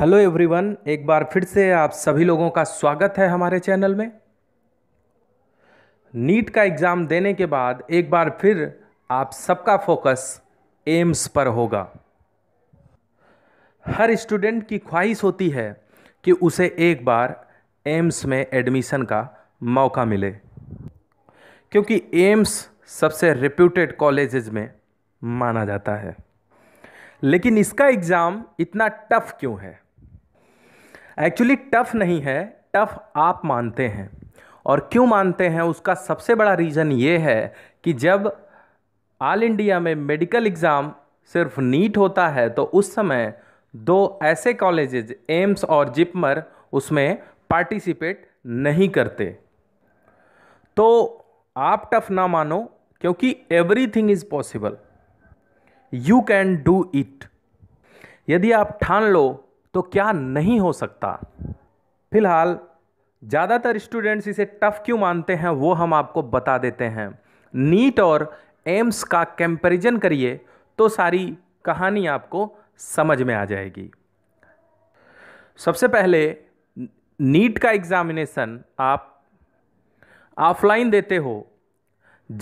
hello everyone एक बार फिर से आप सभी लोगों का स्वागत है हमारे चैनल में नीट का एग्ज़ाम देने के बाद एक बार फिर आप सबका फोकस एम्स पर होगा हर स्टूडेंट की ख्वाहिश होती है कि उसे एक बार एम्स में एडमिशन का मौका मिले क्योंकि एम्स सबसे रिप्यूटेड कॉलेजेस में माना जाता है लेकिन इसका एग्ज़ाम इतना टफ क्यों है एक्चुअली टफ़ नहीं है टफ़ आप मानते हैं और क्यों मानते हैं उसका सबसे बड़ा रीज़न ये है कि जब ऑल इंडिया में मेडिकल एग्ज़ाम सिर्फ नीट होता है तो उस समय दो ऐसे कॉलेजेज एम्स और जिपमर उसमें पार्टिसिपेट नहीं करते तो आप टफ ना मानो क्योंकि everything is possible you can do it यदि आप ठान लो तो क्या नहीं हो सकता फिलहाल ज़्यादातर स्टूडेंट्स इसे टफ क्यों मानते हैं वो हम आपको बता देते हैं नीट और एम्स का कंपैरिजन करिए तो सारी कहानी आपको समझ में आ जाएगी सबसे पहले नीट का एग्ज़ामिनेशन आप ऑफलाइन देते हो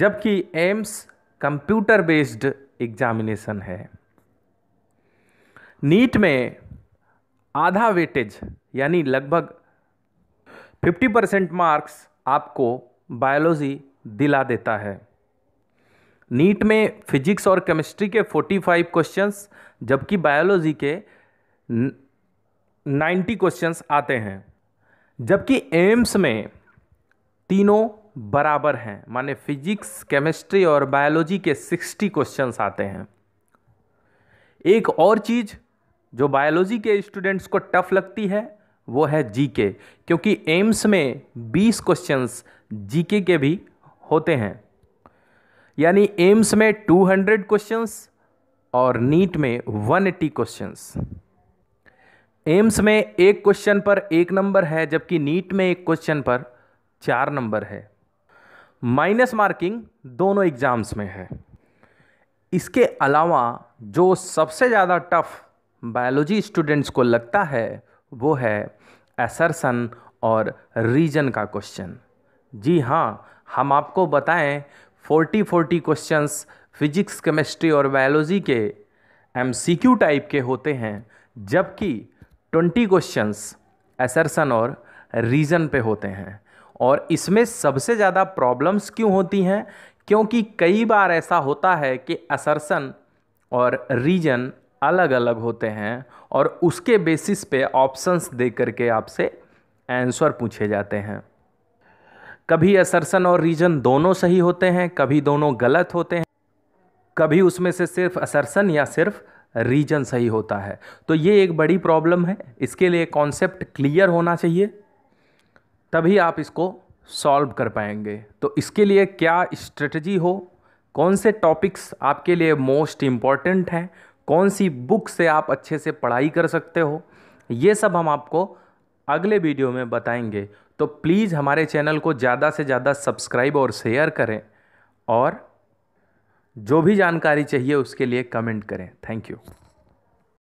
जबकि एम्स कंप्यूटर बेस्ड एग्ज़ामिनेशन है नीट में आधा वेटेज यानी लगभग 50 परसेंट मार्क्स आपको बायोलॉजी दिला देता है नीट में फिजिक्स और केमिस्ट्री के 45 क्वेश्चंस जबकि बायोलॉजी के 90 क्वेश्चंस आते हैं जबकि एम्स में तीनों बराबर हैं माने फिजिक्स केमिस्ट्री और बायोलॉजी के 60 क्वेश्चंस आते हैं एक और चीज़ जो बायोलॉजी के स्टूडेंट्स को टफ लगती है वो है जीके क्योंकि एम्स में 20 क्वेश्चंस जीके के भी होते हैं यानी एम्स में 200 क्वेश्चंस और नीट में 180 क्वेश्चंस एम्स में एक क्वेश्चन पर एक नंबर है जबकि नीट में एक क्वेश्चन पर चार नंबर है माइनस मार्किंग दोनों एग्ज़ाम्स में है इसके अलावा जो सबसे ज़्यादा टफ़ बायोलॉजी स्टूडेंट्स को लगता है वो है एसरसन और रीजन का क्वेश्चन जी हाँ हम आपको बताएं forty forty questions physics chemistry और बायोलॉजी के एम टाइप के होते हैं जबकि ट्वेंटी क्वेश्चंस एसरसन और रीजन पे होते हैं और इसमें सबसे ज़्यादा प्रॉब्लम्स क्यों होती हैं क्योंकि कई बार ऐसा होता है कि असरसन और रीजन अलग अलग होते हैं और उसके बेसिस पे ऑप्शंस दे करके आपसे आंसर पूछे जाते हैं कभी असरसन और रीजन दोनों सही होते हैं कभी दोनों गलत होते हैं कभी उसमें से सिर्फ असरसन या सिर्फ रीजन सही होता है तो ये एक बड़ी प्रॉब्लम है इसके लिए कॉन्सेप्ट क्लियर होना चाहिए तभी आप इसको सॉल्व कर पाएंगे तो इसके लिए क्या स्ट्रेटजी हो कौन से टॉपिक्स आपके लिए मोस्ट इम्पॉर्टेंट हैं कौन सी बुक से आप अच्छे से पढ़ाई कर सकते हो ये सब हम आपको अगले वीडियो में बताएंगे तो प्लीज़ हमारे चैनल को ज़्यादा से ज़्यादा सब्सक्राइब और शेयर करें और जो भी जानकारी चाहिए उसके लिए कमेंट करें थैंक यू